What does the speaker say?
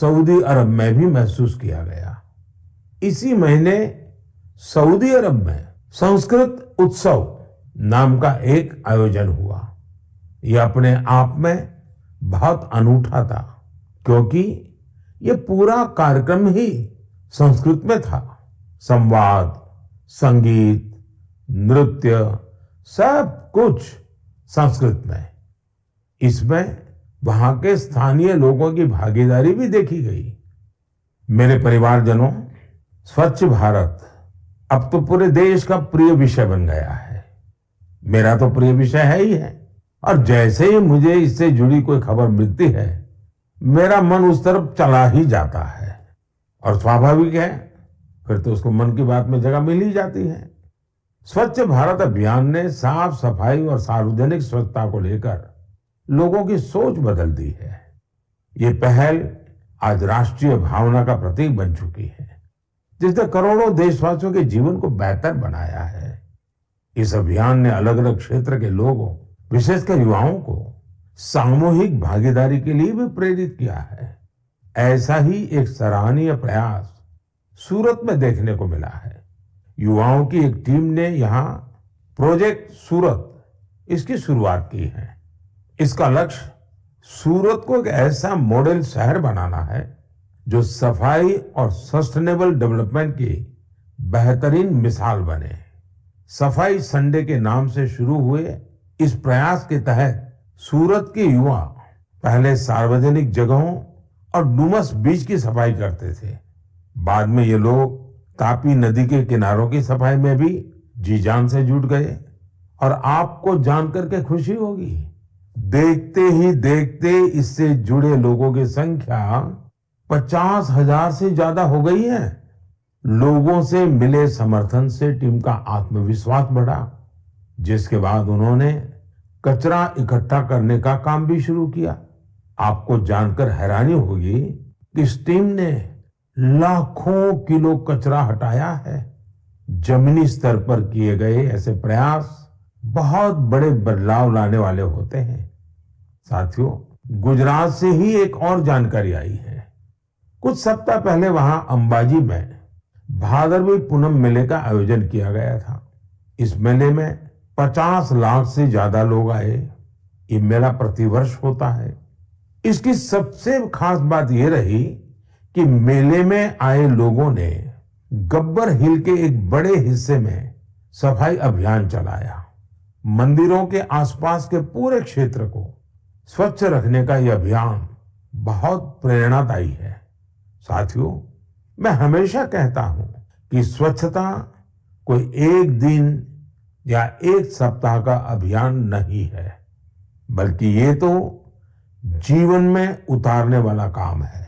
Saudi अरब में भी महसूस किया गया इसी महीने सऊदी अरब में संस्कृत उत्सव नाम का एक आयोजन हुआ यह अपने आप में बहुत अनूठा था क्योंकि यह पूरा कार्यक्रम ही संस्कृत में था संवाद संगीत नृत्य सब कुछ संस्कृत में इसमें वहां के स्थानीय लोगों की भागीदारी भी देखी गई मेरे परिवारजनों स्वच्छ भारत अब तो पूरे देश का प्रिय विषय बन गया है मेरा तो प्रिय विषय है ही है और जैसे ही मुझे इससे जुड़ी कोई खबर मिलती है मेरा मन उस तरफ चला ही जाता है और स्वाभाविक है फिर तो उसको मन की बात में जगह मिल ही जाती है स्वच्छ भारत अभियान ने साफ सफाई और सार्वजनिक स्वच्छता को लेकर लोगों की सोच बदल दी है ये पहल आज राष्ट्रीय भावना का प्रतीक बन चुकी है जिसने करोड़ों देशवासियों के जीवन को बेहतर बनाया है इस अभियान ने अलग अलग क्षेत्र के लोगों विशेषकर युवाओं को सामूहिक भागीदारी के लिए भी प्रेरित किया है ऐसा ही एक सराहनीय प्रयास सूरत में देखने को मिला है युवाओं की एक टीम ने यहां प्रोजेक्ट सूरत इसकी शुरुआत की है इसका लक्ष्य सूरत को एक ऐसा मॉडल शहर बनाना है जो सफाई और सस्टेनेबल डेवलपमेंट की बेहतरीन मिसाल बने सफाई संडे के नाम से शुरू हुए इस प्रयास के तहत सूरत के युवा पहले सार्वजनिक जगहों और डुमस बीच की सफाई करते थे बाद में ये लोग तापी नदी के किनारों की सफाई में भी जी जान से जुट गए और आपको जानकर के खुशी होगी देखते ही देखते इससे जुड़े लोगों की संख्या पचास हजार से ज्यादा हो गई है लोगों से मिले समर्थन से टीम का आत्मविश्वास बढ़ा जिसके बाद उन्होंने कचरा इकट्ठा करने का काम भी शुरू किया आपको जानकर हैरानी होगी कि इस टीम ने लाखों किलो कचरा हटाया है जमीनी स्तर पर किए गए ऐसे प्रयास बहुत बड़े बदलाव लाने वाले होते हैं साथियों गुजरात से ही एक और जानकारी आई है कुछ सप्ताह पहले वहां अंबाजी में भादरवी पूनम मेले का आयोजन किया गया था इस मेले में 50 लाख से ज्यादा लोग आए ये मेला प्रतिवर्ष होता है इसकी सबसे खास बात यह रही कि मेले में आए लोगों ने गब्बर हिल के एक बड़े हिस्से में सफाई अभियान चलाया मंदिरों के आसपास के पूरे क्षेत्र को स्वच्छ रखने का यह अभियान बहुत प्रेरणादायी है साथियों मैं हमेशा कहता हूं कि स्वच्छता कोई एक दिन या एक सप्ताह का अभियान नहीं है बल्कि ये तो जीवन में उतारने वाला काम है